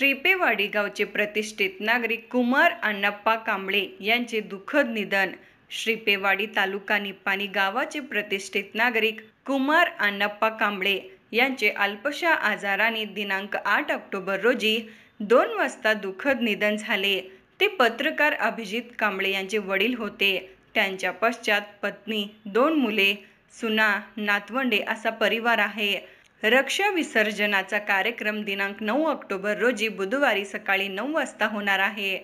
श्रीपेवाडी गावचे प्रतिष्ठित नागरिक कुमार अण्णाप्पा कांबळे यांचे दुःखद निधन श्रीपेवाडी तालुका निपाणी गावाचे प्रतिष्ठित नागरिक कुमार अण्णाप्पा कांबळे यांचे अल्पशा आजाराने दिनांक आठ ऑक्टोबर रोजी दोन वाजता दुःखद निधन झाले ते पत्रकार अभिजित कांबळे यांचे वडील होते त्यांच्या पश्चात पत्नी दोन मुले सुना नातवंडे असा परिवार आहे रक्षा विसर्जनाचा कार्यक्रम दिनांक नऊ ऑक्टोबर रोजी बुधवारी सकाळी नऊ वाजता होणार आहे